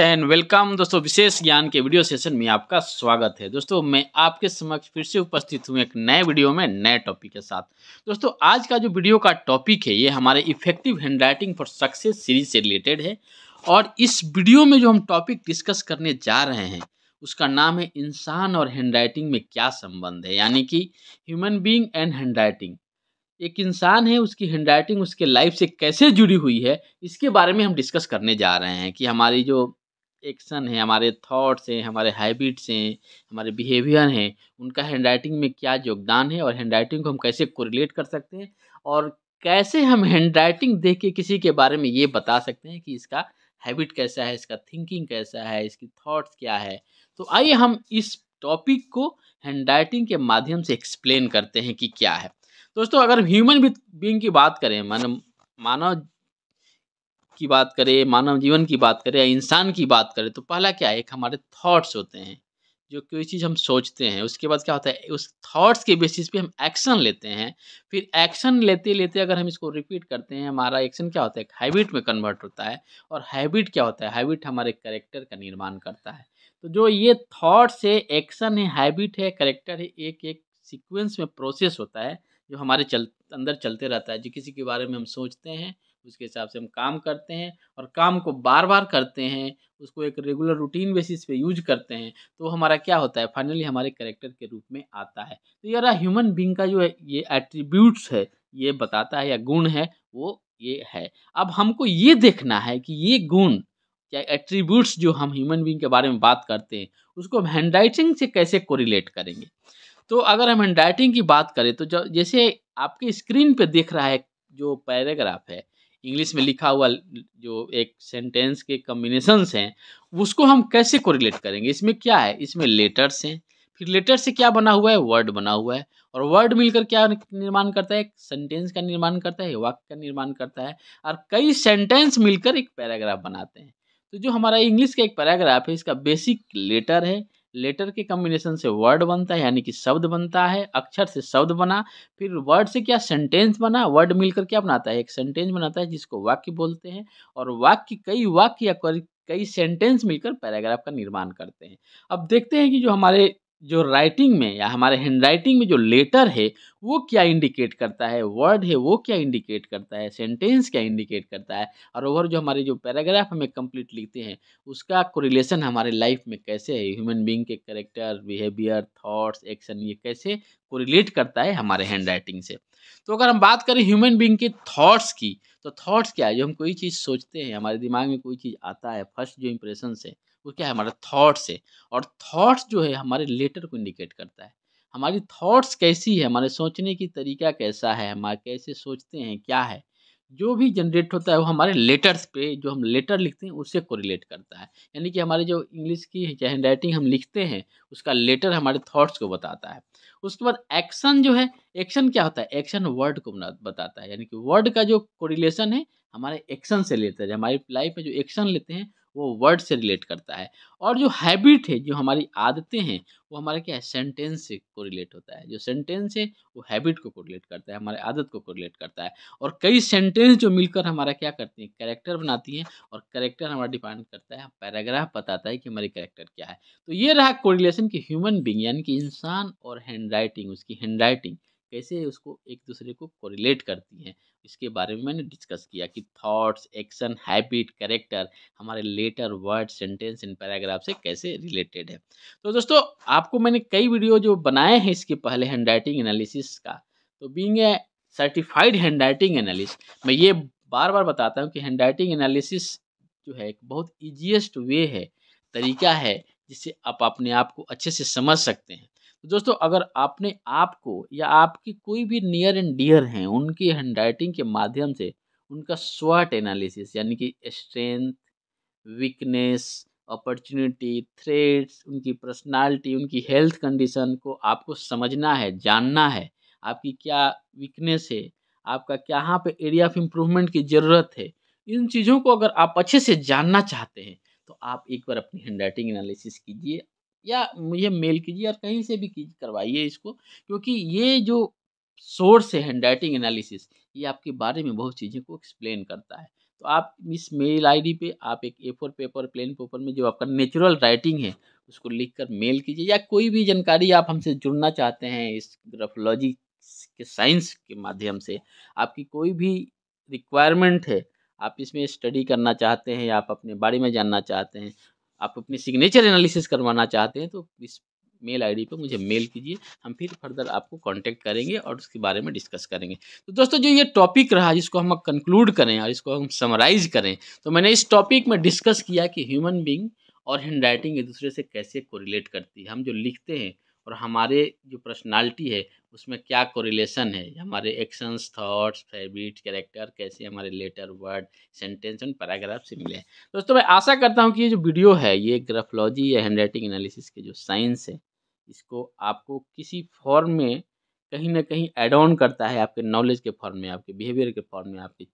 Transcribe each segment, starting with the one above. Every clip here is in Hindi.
एंड वेलकम दोस्तों विशेष ज्ञान के वीडियो सेशन में आपका स्वागत है दोस्तों मैं आपके समक्ष फिर से उपस्थित हूँ एक नए वीडियो में नए टॉपिक के साथ दोस्तों आज का जो वीडियो का टॉपिक है ये हमारे effective hand writing for success series से रिलेटेड है और इस वीडियो में जो हम टॉपिक डिस्कस करने जा रहे हैं उसका नाम है इंसान और हैंड राइटिंग में क्या संबंध है यानी कि human being and hand writing एक इंसान है उसकी हैंड राइटिंग उसके लाइफ से कैसे जुड़ी हुई है इसके बारे में हम डिस्कस करने जा रहे हैं कि हमारी जो एक्शन है हमारे थॉट्स हैं हमारे हैबिट्स हैं हमारे बिहेवियर हैं उनका हैंड राइटिंग में क्या योगदान है और हैंड राइटिंग को हम कैसे कोरिलेट कर सकते हैं और कैसे हम हैंड राइटिंग देख के किसी के बारे में ये बता सकते हैं कि इसका हैबिट कैसा है इसका थिंकिंग कैसा है इसकी थॉट्स क्या है तो आइए हम इस टॉपिक को हैंड राइटिंग के माध्यम से एक्सप्लेन करते हैं कि क्या है दोस्तों अगर ह्यूमन बींग की बात करें मानव मानव की बात करें मानव जीवन की बात करें या इंसान की बात करें तो पहला क्या है एक हमारे थॉट्स होते हैं जो कोई चीज़ हम सोचते हैं उसके बाद क्या होता है उस थॉट्स के बेसिस पे हम एक्शन लेते हैं फिर एक्शन लेते लेते अगर हम इसको रिपीट करते हैं हमारा एक्शन क्या होता है एक हैबिट में कन्वर्ट होता है और हैबिट क्या होता है हैबिट हमारे करेक्टर का निर्माण करता है तो जो ये थॉट्स है एक्शन है हैबिट है करेक्टर है एक एक सिक्वेंस में प्रोसेस होता है जो हमारे चल अंदर चलते रहता है जो किसी के बारे में हम सोचते हैं उसके हिसाब से हम काम करते हैं और काम को बार बार करते हैं उसको एक रेगुलर रूटीन बेसिस पे यूज करते हैं तो हमारा क्या होता है फाइनली हमारे करेक्टर के रूप में आता है तो ये रहा ह्यूमन बींग का जो है ये एट्रीब्यूट्स है ये बताता है या गुण है वो ये है अब हमको ये देखना है कि ये गुण या एट्रीब्यूट्स जो हम ह्यूमन बींग के बारे में बात करते हैं उसको हम हैंड राइटिंग से कैसे कोरिलेट करेंगे तो अगर हम हैंडराइटिंग की बात करें तो जैसे आपके स्क्रीन पे देख रहा है जो पैराग्राफ है इंग्लिश में लिखा हुआ जो एक सेंटेंस के कम्बिनेशंस हैं उसको हम कैसे कोरिलेट करेंगे इसमें क्या है इसमें लेटर्स हैं फिर लेटर से क्या बना हुआ है वर्ड बना हुआ है और वर्ड मिलकर क्या निर्माण करता है एक सेंटेंस का निर्माण करता है वाक्य का निर्माण करता है और कई सेंटेंस मिलकर एक पैराग्राफ बनाते हैं तो जो हमारा इंग्लिश का एक पैराग्राफ है इसका बेसिक लेटर है लेटर के कम्बिनेशन से वर्ड बनता है यानी कि शब्द बनता है अक्षर से शब्द बना फिर वर्ड से क्या सेंटेंस बना वर्ड मिलकर क्या बनाता है एक सेंटेंस बनाता है जिसको वाक्य बोलते हैं और वाक्य कई वाक्य या कई सेंटेंस मिलकर पैराग्राफ का निर्माण करते हैं अब देखते हैं कि जो हमारे जो राइटिंग में या हमारे हैंड राइटिंग में जो लेटर है वो क्या इंडिकेट करता है वर्ड है वो क्या इंडिकेट करता है सेंटेंस क्या इंडिकेट करता है और ओवर जो हमारे जो पैराग्राफ हमें कंप्लीट लिखते हैं उसका कोरिलेशन हमारे लाइफ में कैसे है ह्यूमन बींग के करेक्टर बिहेवियर थाट्स एक्शन ये कैसे कोरिलेट करता है हमारे हैंड राइटिंग से तो अगर हम बात करें ह्यूमन बींग के थाट्स की तो थाट्स क्या है जो हम कोई चीज़ सोचते हैं हमारे दिमाग में कोई चीज़ आता है फर्स्ट जो इम्प्रेशन है वो क्या है हमारा थॉट्स है और थॉट्स जो है हमारे लेटर को इंडिकेट करता है हमारी थॉट्स कैसी है हमारे सोचने की तरीका कैसा है हमारे कैसे सोचते हैं क्या है जो भी जनरेट होता है वो हमारे लेटर्स पे जो हम लेटर लिखते हैं उससे कोरिलेट करता है यानी कि हमारे जो इंग्लिश की हैंड राइटिंग हम लिखते हैं उसका लेटर हमारे थॉट्स को बताता है उसके बाद एक्शन जो है एक्शन क्या होता है एक्शन वर्ड को बताता है यानी कि वर्ड का जो कोरिलेशन है हमारे एक्शन से लेता है हमारी लाइफ में जो एक्शन लेते हैं वो वर्ड से रिलेट करता है और जो हैबिट है जो हमारी आदतें हैं वो हमारे क्या है सेंटेंस से को रिलेट होता है जो सेंटेंस है वो हैबिट को कोरिलेट करता है हमारे आदत को रिलेट करता है और कई सेंटेंस जो मिलकर हमारा क्या करती हैं कैरेक्टर बनाती हैं और कैरेक्टर हमारा डिफाइन करता है पैराग्राफ बताता है कि हमारी कैरेक्टर क्या है तो ये रहा कोरिलेशन कि ह्यूमन बींग यानी कि इंसान और हैंड राइटिंग उसकी हैंड राइटिंग कैसे उसको एक दूसरे को कोरिलेट करती हैं इसके बारे में मैंने डिस्कस किया कि थॉट्स एक्शन हैबिट कैरेक्टर हमारे letter word sentence in paragraph से कैसे रिलेटेड है तो दोस्तों आपको मैंने कई वीडियो जो बनाए हैं इसके पहले हैंड राइटिंग एनालिसिस का तो being a certified hand writing analyst मैं ये बार बार बताता हूँ कि हैंड राइटिंग एनालिसिस जो है एक बहुत ईजिएस्ट वे है तरीका है जिससे आप अपने आप को अच्छे से समझ सकते हैं दोस्तों अगर आपने आपको या आपकी कोई भी नियर एंड डियर हैं उनकी हैंड राइटिंग के माध्यम से उनका स्वाट एनालिसिस यानी कि स्ट्रेंथ वीकनेस अपॉर्चुनिटी थ्रेट्स उनकी पर्सनालिटी उनकी हेल्थ कंडीशन को आपको समझना है जानना है आपकी क्या वीकनेस है आपका क्या यहाँ पे एरिया ऑफ इम्प्रूवमेंट की ज़रूरत है इन चीज़ों को अगर आप अच्छे से जानना चाहते हैं तो आप एक बार अपनी हैंड राइटिंग एनालिसिस कीजिए या मुझे मेल कीजिए और कहीं से भी कीजिए करवाइए इसको क्योंकि ये जो सोर्स है हैंड राइटिंग एनालिसिस ये आपके बारे में बहुत चीज़ें को एक्सप्लेन करता है तो आप इस मेल आईडी पे आप एक A four paper plain paper में जो आपका नेचुरल राइटिंग है उसको लिखकर मेल कीजिए या कोई भी जानकारी आप हमसे जुड़ना चाहते हैं इस ग्राफोलॉजी के साइंस के माध्यम से आपकी कोई भी रिक्वायरमेंट है आप इसमें स्टडी करना चाहते हैं या आप अपने बारे में जानना चाहते हैं आप अपनी सिग्नेचर एनालिसिस करवाना चाहते हैं तो इस मेल आईडी पर मुझे मेल कीजिए हम फिर फर्दर आपको कांटेक्ट करेंगे और उसके बारे में डिस्कस करेंगे तो दोस्तों जो ये टॉपिक रहा जिसको हम कंक्लूड करें और इसको हम समराइज करें तो मैंने इस टॉपिक में डिस्कस किया कि ह्यूमन बींग और हैंड राइटिंग एक दूसरे से कैसे कोरिलेट करती है हम जो लिखते हैं और हमारे जो पर्सनैलिटी है उसमें क्या कोरिलेशन है हमारे एक्शंस थॉट्स हैबिट कैरेक्टर कैसे हमारे letter word sentence and paragraph से मिले दोस्तों मैं आशा करता हूँ कि ये जो वीडियो है ये ग्राफोलॉजी या हैंड राइटिंग एनालिसिस के जो साइंस है इसको आपको किसी फॉर्म में कहीं ना कहीं एड ऑन करता है आपके नॉलेज के फॉर्म में आपके बिहेवियर के फॉर्म में आपके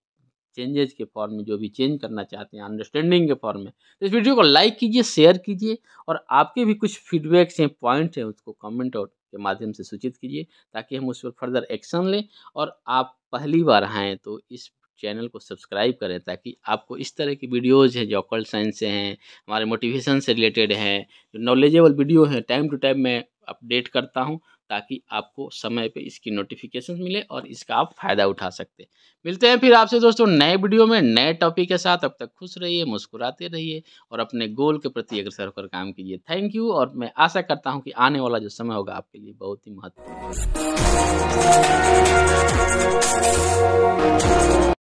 चेंजेस के फॉर्म में जो भी चेंज करना चाहते हैं अंडरस्टैंडिंग के फॉर्म में तो इस वीडियो को लाइक कीजिए शेयर कीजिए और आपके भी कुछ फीडबैक्स हैं पॉइंट्स हैं उसको कमेंट और के माध्यम से सूचित कीजिए ताकि हम उस पर फर्दर एक्शन लें और आप पहली बार आएँ तो इस चैनल को सब्सक्राइब करें ताकि आपको इस तरह की वीडियोज़ हैं जो अकल्ट साइंस से हैं हमारे मोटिवेशन से रिलेटेड हैं जो नॉलेजेबल वीडियो हैं टाइम टू टाइम मैं अपडेट करता हूँ ताकि आपको समय पे इसकी नोटिफिकेशन मिले और इसका आप फ़ायदा उठा सकते मिलते हैं फिर आपसे दोस्तों नए वीडियो में नए टॉपिक के साथ अब तक खुश रहिए मुस्कुराते रहिए और अपने गोल के प्रति अग्रसर होकर काम कीजिए थैंक यू और मैं आशा करता हूँ कि आने वाला जो समय होगा आपके लिए बहुत ही महत्वपूर्ण